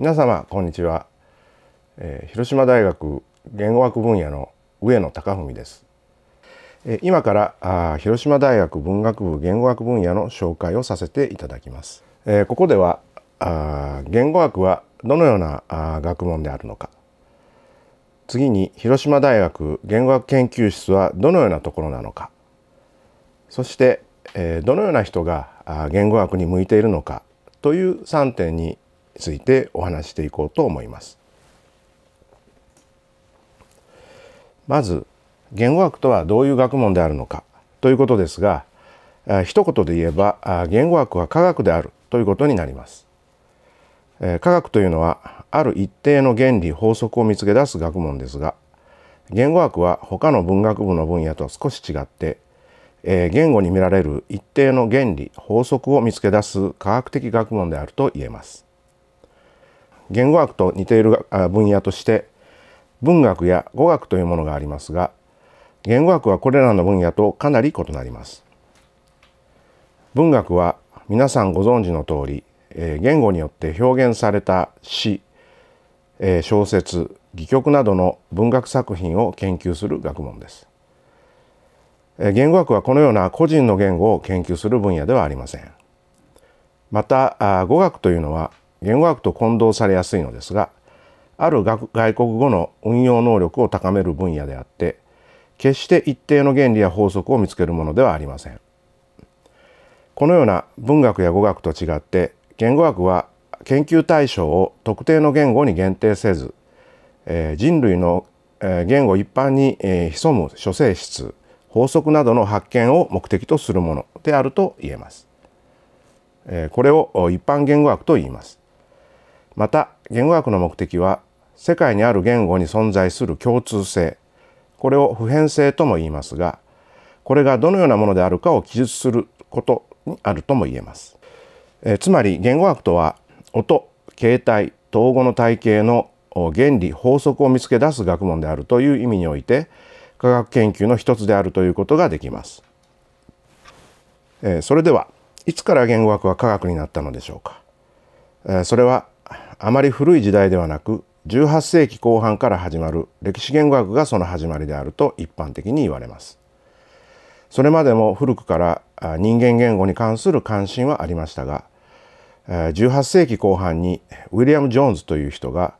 皆様こんにちは、えー、広島大学言語学分野の上野隆文です、えー、今からあ広島大学文学部言語学分野の紹介をさせていただきます、えー、ここではあ言語学はどのようなあ学問であるのか次に広島大学言語学研究室はどのようなところなのかそして、えー、どのような人があ言語学に向いているのかという3点についてお話していこうと思います。まず言語学とはどういう学問であるのかということですが一言で言えば言語学は科学であるということになります。科学というのはある一定の原理法則を見つけ出す学問ですが言語学は他の文学部の分野と少し違ってえ言語に見られる一定の原理法則を見つけ出す科学的学問であると言えます言語学と似ている分野として文学や語学というものがありますが言語学はこれらの分野とかなり異なります。文学は皆さんご存知の通り、えー、言語によって表現された詩、えー、小説戯曲などの文学作品を研究する学問です。えー、言語学はこのような個人の言語を研究する分野ではありません。また語学というのは言語学と混同されやすいのですがある外国語の運用能力を高める分野であって決して一定の原理や法則を見つけるものではありません。このような文学や語学と違って言語学は研究対象を特定の言語に限定せず、えー、人類のえ言語一般にえ潜む諸性質法則などの発見を目的とするものであると言えます。えこれを一般言語学と言います。また言語学の目的は世界にある言語に存在する共通性これを普遍性とも言いますがこれがどのようなものであるかを記述することにあるとも言えます。えつまり言語学とは音形態統合の体系の原理法則を見つけ出す学問であるという意味において科学研究の一つであるということができます。えそれではいつから言語学は科学になったのでしょうか、えそれはあまり古い時代ではなく18世紀後半から始まる歴史言語学がその始まりであると一般的に言われます。それまでも古くから人間言語に関する関心はありましたが18世紀後半にウィリアム・ジョーンズという人が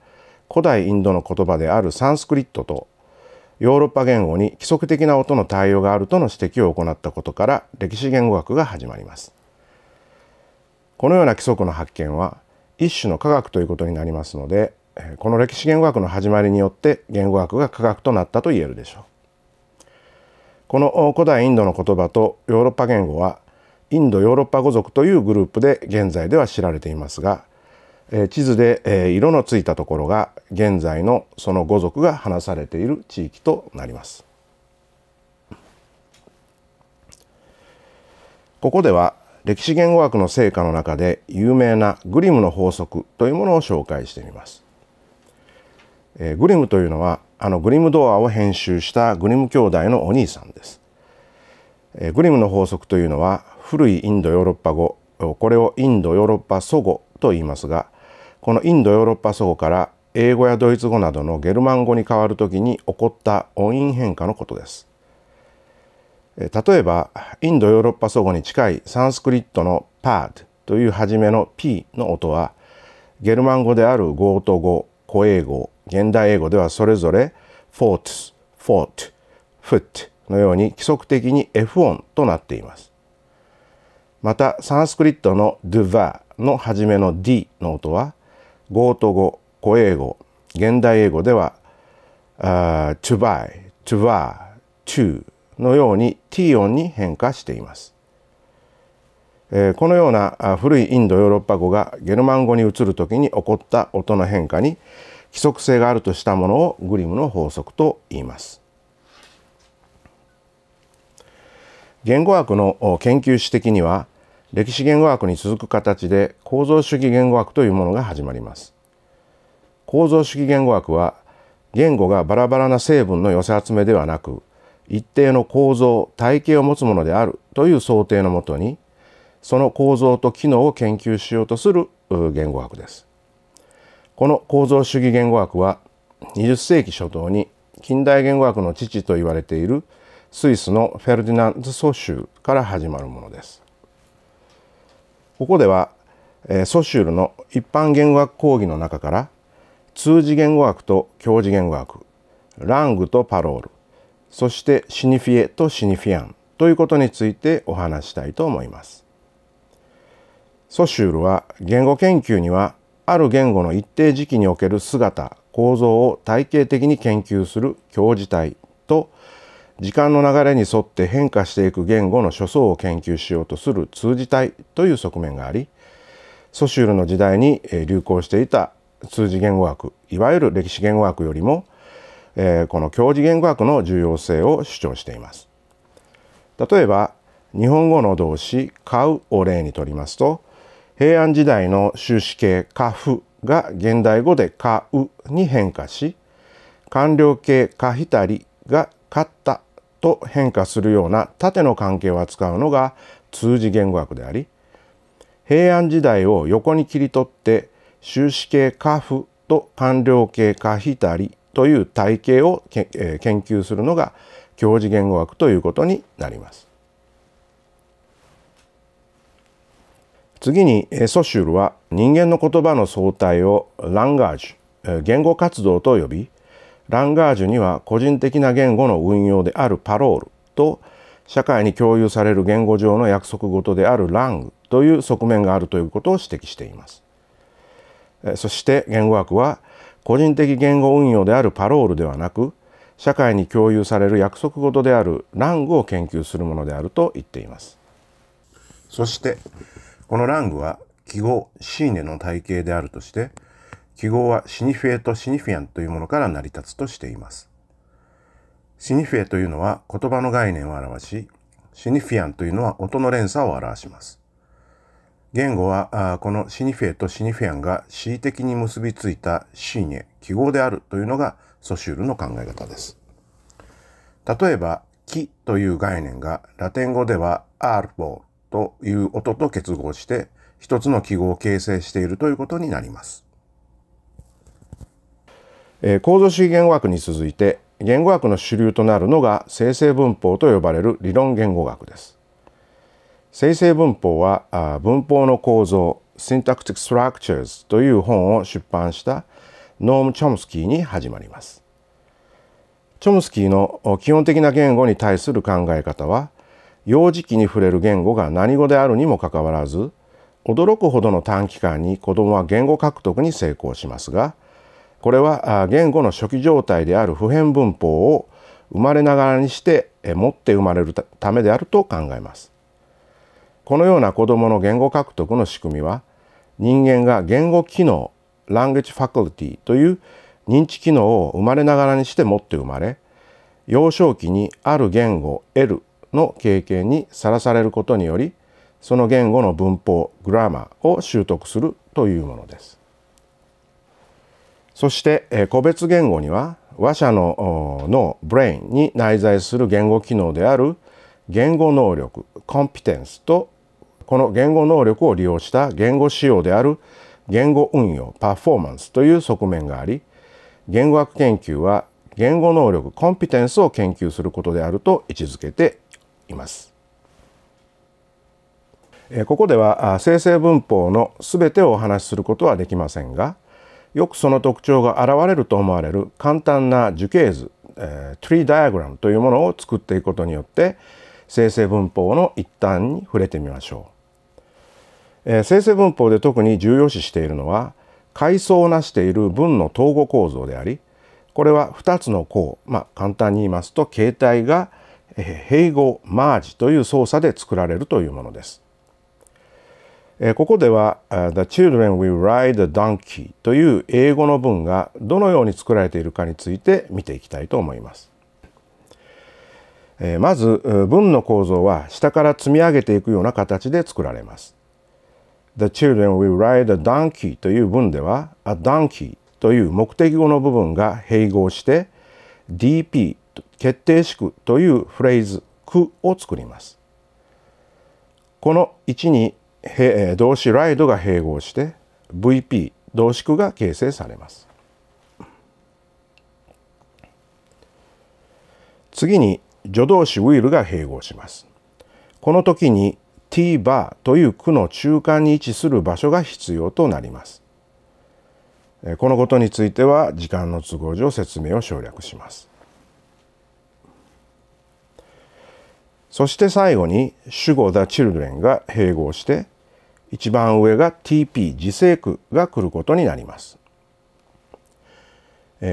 古代インドの言葉であるサンスクリットとヨーロッパ言語に規則的な音の対応があるとの指摘を行ったことから歴史言語学が始まります。このような規則の発見は一種の科学ということになりますのでこの歴史言語学の始まりによって言語学が科学となったと言えるでしょう。この古代インドの言葉とヨーロッパ言語はインドヨーロッパ語族というグループで現在では知られていますが地図で色のついたところが現在のその語族が話されている地域となります。ここでは歴史言語学の成果の中で有名なグリムの法則というものを紹介してみます。えー、グリムというのはあのグリムドアを編集したグリム兄弟のお兄さんです。えー、グリムの法則というのは古いインドヨーロッパ語これをインドヨーロッパ祖語と言いますがこのインドヨーロッパ祖語から英語やドイツ語などのゲルマン語に変わるときに起こった音韻変化のことです。例えばインドヨーロッパ祖語に近いサンスクリットのパードという初めの P の音はゲルマン語であるゴート語古英語現代英語ではそれぞれフォーツフォーツ」「フットのように規則的に F 音となっていますまたサンスクリットのドゥヴァの初めの D の音はゴート語古英語現代英語ではあゥバイトゥバーチューのように T 音に変化しています。このような古いインドヨーロッパ語がゲルマン語に移るときに起こった音の変化に規則性があるとしたものをグリムの法則と言います。言語学の研究史的には歴史言語学に続く形で構造主義言語学というものが始まります。構造主義言語学は言語がバラバラな成分の寄せ集めではなく一定の構造体系を持つものであるという想定のもとにその構造と機能を研究しようとする言語学です。この構造主義言語学は20世紀初頭に近代言語学の父と言われているスイスのフェルディナンド・ソシューから始まるものです。ここではソシュールの一般言語学講義の中から通じ言語学と教示言語学ラングとパロールそしてシニフィエとシニフィアンということについてお話したいと思います。ソシュールは言語研究にはある言語の一定時期における姿構造を体系的に研究する教授体と時間の流れに沿って変化していく言語の諸相を研究しようとする通じ体という側面がありソシュールの時代に流行していた通じ言語学いわゆる歴史言語学よりもえこの教授言語学の重要性を主張しています。例えば日本語の動詞「買う」を例にとりますと平安時代の終止形「カフ」が現代語で「買う」に変化し官僚形「カひたり」が「買った」と変化するような縦の関係を扱うのが通じ言語学であり平安時代を横に切り取って終止形「カフ」と官僚形「カひたり」という体系をえー、研究するのが教授言語学ということになります。次にソシュールは人間の言葉の相対をランガージュ言語活動と呼びランガージュには個人的な言語の運用であるパロールと社会に共有される言語上の約束事であるラングという側面があるということを指摘しています。そして言語学は個人的言語運用であるパロールではなく社会に共有される約束事であるラングを研究するものであると言っていますそしてこのラングは記号シーネの体系であるとして記号はシニフェとシニフィアンというものから成り立つとしていますシニフェというのは言葉の概念を表しシニフィアンというのは音の連鎖を表します言語は、あこのシニフェとシニフェアンが恣意的に結びついたシーネ記号であるというのがソシュールの考え方です。例えば、木という概念がラテン語ではアールボーという音と結合して一つの記号を形成しているということになります。えー、構造主義言語学に続いて言語学の主流となるのが生成文法と呼ばれる理論言語学です。生成文法は文法の構造 Syntactic Structures という本を出版したノーム・チョムスキーに始まります。チョムスキーの基本的な言語に対する考え方は幼児期に触れる言語が何語であるにもかかわらず驚くほどの短期間に子どもは言語獲得に成功しますがこれは言語の初期状態である普遍文法を生まれながらにして持って生まれるためであると考えます。このような子どもの言語獲得の仕組みは人間が言語機能 Language Faculty という認知機能を生まれながらにして持って生まれ幼少期にある言語 L の経験にさらされることによりその言語の文法グラマーを習得するというものです。そして個別言語には話者の脳ブレインに内在する言語機能である言語能力コンピテンスとこの言語能力を利用した言語仕様である言語運用パフォーマンスという側面があり言語学研究は言語能力コンピテンスを研究することであると位置づけています。ここでは生成文法の全てをお話しすることはできませんがよくその特徴が現れると思われる簡単な樹形図、えー、トリーダイアグラムというものを作っていくことによって生成文法の一端に触れてみましょう。えー、生成文法で特に重要視しているのは階層をなしている文の統合構造でありこれは2つの項まあ簡単に言いますと形態が併合マージという操作で作られるというものです。ここでは「The Children Will Ride a Donkey」という英語の文がどのように作られているかについて見ていきたいと思います。まず文の構造は下から積み上げていくような形で作られます。The children will ride a donkey という文では a donkey という目的語の部分が併合して DP 決定式というフレーズ句を作ります。この1に動詞 ride が併合して VP 動詞句が形成されます。次に助動詞 will が併合します。この時に t バーという区の中間に位置する場所が必要となります。このことについては時間の都合上説明を省略します。そして最後に主語 The Children が併合して一番上が TP 自生区が来ることになります。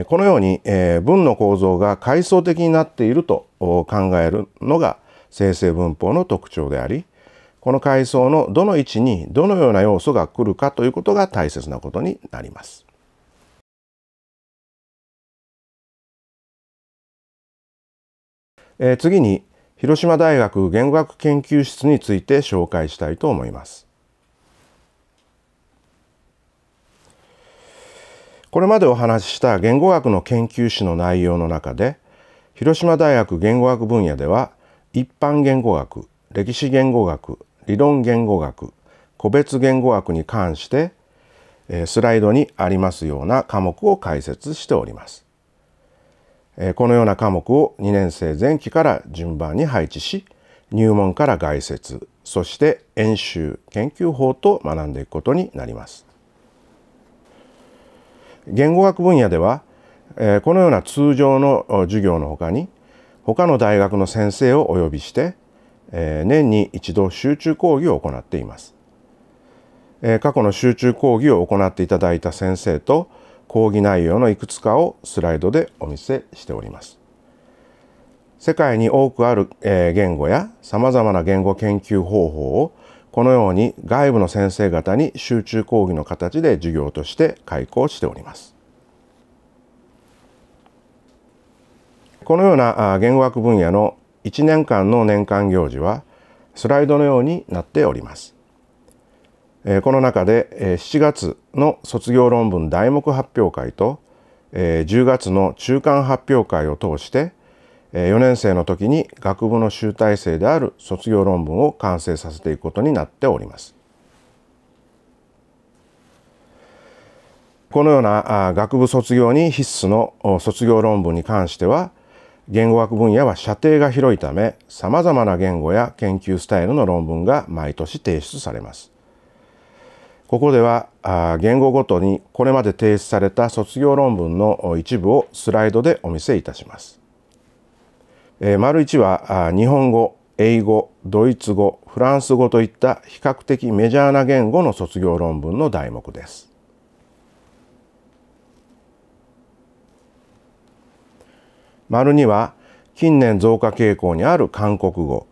このように文の構造が階層的になっていると考えるのが生成文法の特徴でありこの階層のどの位置にどのような要素が来るかということが大切なことになります。えー、次に広島大学言語学研究室について紹介したいと思います。これまでお話しした言語学の研究史の内容の中で広島大学言語学分野では一般言語学歴史言語学理論言語学個別言語学に関してスライドにありますような科目を解説しております。このような科目を2年生前期から順番に配置し入門から概説そして演習研究法と学んでいくことになります。言語学分野ではこのような通常の授業のほかに他の大学の先生をお呼びしてえ年に一度集中講義を行っています、え過去の集中講義を行っていただいた先生と講義内容のいくつかをスライドでお見せしております世界に多くある、え言語やさまざまな言語研究方法をこのように外部の先生方に集中講義の形で授業として開講しております。このような言語学分野の1年間の年間行事はスライドのようになっております。この中で7月の卒業論文題目発表会と10月の中間発表会を通して4年生の時に学部の集大成である卒業論文を完成させていくことになっております。このような学部卒業に必須の卒業論文に関しては言語学分野は射程が広いため様々な言語や研究スタイルの論文が毎年提出されます。ここでは言語ごとにこれまで提出された卒業論文の一部をスライドでお見せいたします。えー、丸1は日本語英語ドイツ語フランス語といった比較的メジャーな言語の卒業論文の題目です。丸2は近年増加傾向にある韓国語、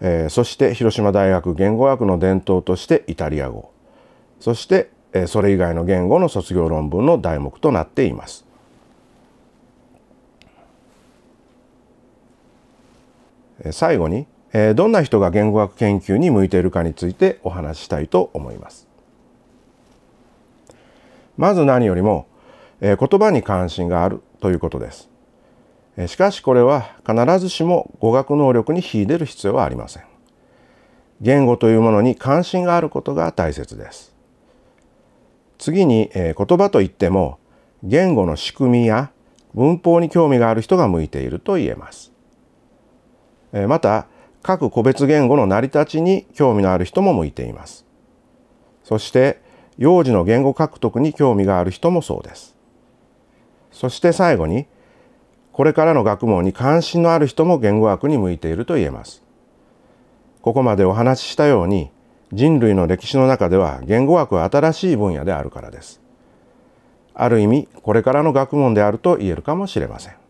えー、そして広島大学言語学の伝統としてイタリア語そして、えー、それ以外の言語の卒業論文の題目となっています。え最後にえどんな人が言語学研究に向いているかについてお話ししたいと思います。まず何よりもえ言葉に関心があるということです。しかしこれは必ずしも語学能力に秀でる必要はありません。言語というものに関心があることが大切です。次に、え言葉といっても言語の仕組みや文法に興味がある人が向いていると言えます。えまた各個別言語の成り立ちに興味のある人も向いています。そして幼児の言語獲得に興味がある人もそうです。そして最後にこれからの学問に関心のある人も言語学に向いていると言えます。ここまでお話ししたように人類の歴史の中では言語学は新しい分野であるからです。ある意味これからの学問であると言えるかもしれません。